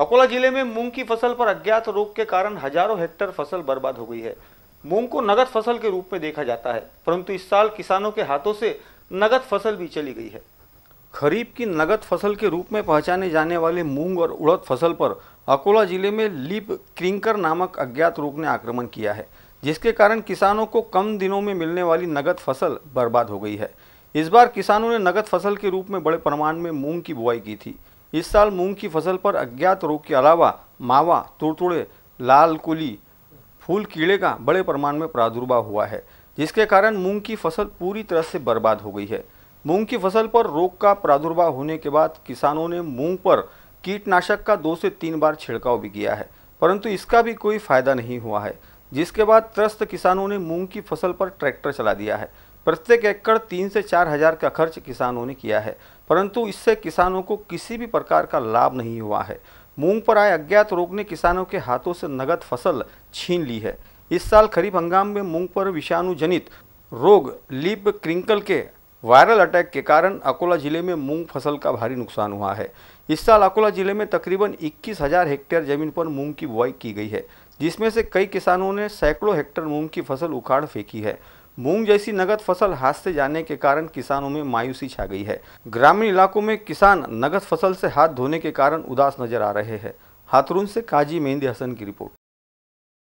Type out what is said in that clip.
अकोला जिले में मूंग की फसल पर अज्ञात रोग के कारण हजारों हेक्टर फसल बर्बाद हो गई है मूंग को नगद फसल के रूप में देखा जाता है परंतु इस साल किसानों के हाथों से नगद फसल भी चली गई है खरीफ की नगद फसल के रूप में पहचाने जाने वाले मूंग और उड़द फसल पर अकोला जिले में लीप क्रिंकर नामक अज्ञात रोग ने आक्रमण किया है जिसके कारण किसानों को कम दिनों में मिलने वाली नगद फसल बर्बाद हो गई है इस बार किसानों ने नगद फसल के रूप में बड़े प्रमाण में मूंग की बुआई की थी इस साल मूंग की फसल पर अज्ञात रोग के अलावा मावा तुड़तुड़े लाल कुली फूल कीड़े का बड़े प्रमाण में प्रादुर्भाव हुआ है जिसके कारण मूंग की फसल पूरी तरह से बर्बाद हो गई है मूंग की फसल पर रोग का प्रादुर्भाव होने के बाद किसानों ने मूंग पर कीटनाशक का दो से तीन बार छिड़काव भी किया है परंतु इसका भी कोई फायदा नहीं हुआ है जिसके बाद त्रस्त किसानों ने मूंग की फसल पर ट्रैक्टर चला दिया है प्रत्येक एकड़ तीन से चार हजार का खर्च किसानों ने किया है परंतु इससे किसानों को किसी भी प्रकार का लाभ नहीं हुआ है मूंग पर आए अज्ञात रोग ने किसानों के हाथों से नगद फसल छीन ली है इस साल खरीफ हंगाम में मूंग पर विषाणु जनित रोग लिप क्रिंकल के वायरल अटैक के कारण अकोला जिले में मूंग फसल का भारी नुकसान हुआ है इस साल अकोला जिले में तकरीबन इक्कीस हजार हेक्टेयर जमीन पर मूंग की बुआई की गई है जिसमें से कई किसानों ने सैकड़ों हेक्टेयर मूंग की फसल उखाड़ फेंकी है मूंग जैसी नगद फसल हाथ से जाने के कारण किसानों में मायूसी छा गई है ग्रामीण इलाकों में किसान नगद फसल से हाथ धोने के कारण उदास नजर आ रहे हैं हाथरून से काजी मेहंदी हसन की रिपोर्ट